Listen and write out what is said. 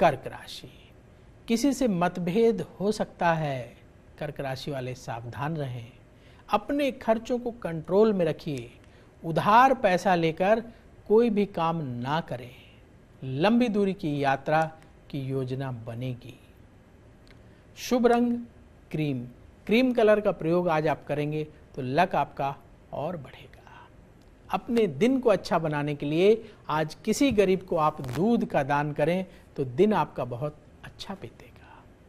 कर्क राशि किसी से मतभेद हो सकता है कर्क राशि वाले सावधान रहें अपने खर्चों को कंट्रोल में रखिए उधार पैसा लेकर कोई भी काम ना करें लंबी दूरी की यात्रा की योजना बनेगी शुभ रंग क्रीम क्रीम कलर का प्रयोग आज आप करेंगे तो लक आपका और बढ़ेगा अपने दिन को अच्छा बनाने के लिए आज किसी गरीब को आप दूध का दान करें तो दिन आपका बहुत अच्छा बीतेगा